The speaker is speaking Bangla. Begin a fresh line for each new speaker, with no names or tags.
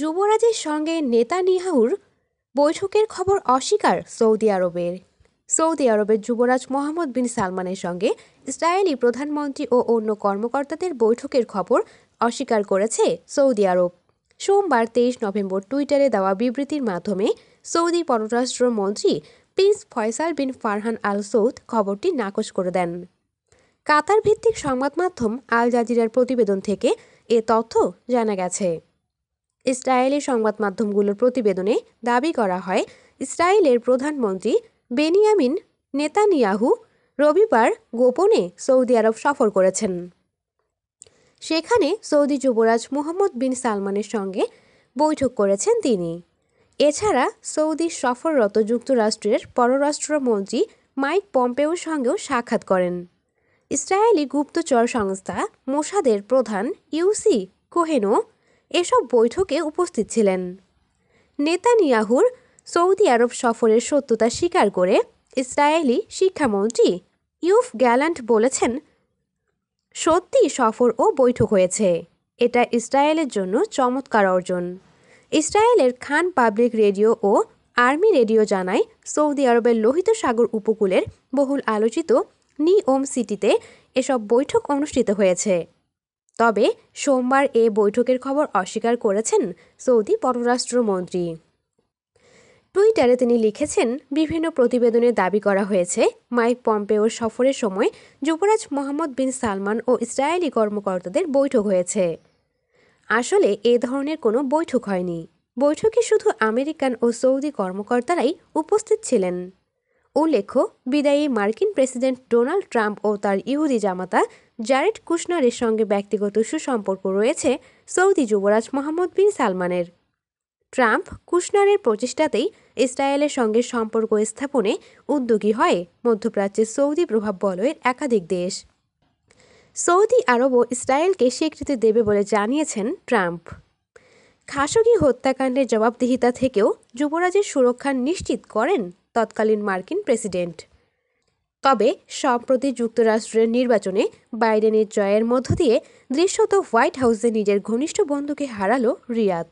যুবরাজের সঙ্গে নেতানিয়াহুর বৈঠকের খবর অস্বীকার সৌদি আরবের সৌদি আরবের যুবরাজ মোহাম্মদ বিন সালমানের সঙ্গে ইসরায়েলি প্রধানমন্ত্রী ও অন্য কর্মকর্তাদের বৈঠকের খবর অস্বীকার করেছে সৌদি আরব সোমবার তেইশ নভেম্বর টুইটারে দেওয়া বিবৃতির মাধ্যমে সৌদি পররাষ্ট্রমন্ত্রী prince Faisal bin Farhan Al Saud খবরটি নাকচ করে দেন কাতার ভিত্তিক সংবাদ মাধ্যম আল জাজিরার প্রতিবেদন থেকে এ তথ্য জানা গেছে ইসরায়েলি সংবাদ মাধ্যমগুলোর প্রতিবেদনে দাবি করা হয় ইসরায়েলের প্রধানমন্ত্রী বেনিয়ামিন নেতানিয়াহু রবিবার গোপনে সৌদি আরব সফর করেছেন সেখানে সৌদি যুবরাজ মোহাম্মদ বিন সালমানের সঙ্গে বৈঠক করেছেন তিনি এছাড়া সৌদি সফররত যুক্তরাষ্ট্রের পররাষ্ট্রমন্ত্রী মাইক পম্পেওর সঙ্গেও সাক্ষাৎ করেন ইসরায়েলি গুপ্তচর সংস্থা মোসাদের প্রধান ইউসি কোহেনো এসব বৈঠকে উপস্থিত ছিলেন নেতানিয়াহুর সৌদি আরব সফরের সত্যতা স্বীকার করে ইসরায়েলি শিক্ষামন্ত্রী ইউফ গ্যালান্ট বলেছেন সত্যি সফর ও বৈঠক হয়েছে এটা ইসরায়েলের জন্য চমৎকার অর্জন ইসরায়েলের খান পাবলিক রেডিও ও আর্মি রেডিও জানায় সৌদি আরবের লোহিত সাগর উপকূলের বহুল আলোচিত নিওম সিটিতে এসব বৈঠক অনুষ্ঠিত হয়েছে তবে সোমবার এ বৈঠকের খবর অস্বীকার করেছেন সৌদি পররাষ্ট্রমন্ত্রী টুইটারে তিনি লিখেছেন বিভিন্ন প্রতিবেদনে দাবি করা হয়েছে মাইক পম্পেওর সফরের সময় যুবরাজ মোহাম্মদ বিন সালমান ও ইসরায়েলি কর্মকর্তাদের বৈঠক হয়েছে আসলে এ ধরনের কোনো বৈঠক হয়নি বৈঠকে শুধু আমেরিকান ও সৌদি কর্মকর্তারাই উপস্থিত ছিলেন উল্লেখ্য বিদায়ী মার্কিন প্রেসিডেন্ট ডোনাল্ড ট্রাম্প ও তার ইহুদি জামাতা জারেড কুশনারের সঙ্গে ব্যক্তিগত সুসম্পর্ক রয়েছে সৌদি যুবরাজ মোহাম্মদ বিন সালমানের ট্রাম্প কুশনারের প্রচেষ্টাতেই ইসরায়েলের সঙ্গে সম্পর্ক স্থাপনে উদ্যোগী হয় মধ্যপ্রাচ্যে সৌদি প্রভাব বলয়ের একাধিক দেশ সৌদি আরবও ইসরায়েলকে স্বীকৃতি দেবে বলে জানিয়েছেন ট্রাম্প খাসগি হত্যাকাণ্ডের জবাবদিহিতা থেকেও যুবরাজের সুরক্ষা নিশ্চিত করেন তৎকালীন মার্কিন প্রেসিডেন্ট তবে সম্প্রতি যুক্তরাষ্ট্রের নির্বাচনে বাইডেনের জয়ের মধ্য দিয়ে দৃশ্যত হোয়াইট হাউসে নিজের ঘনিষ্ঠ বন্ধুকে হারালো রিয়াদ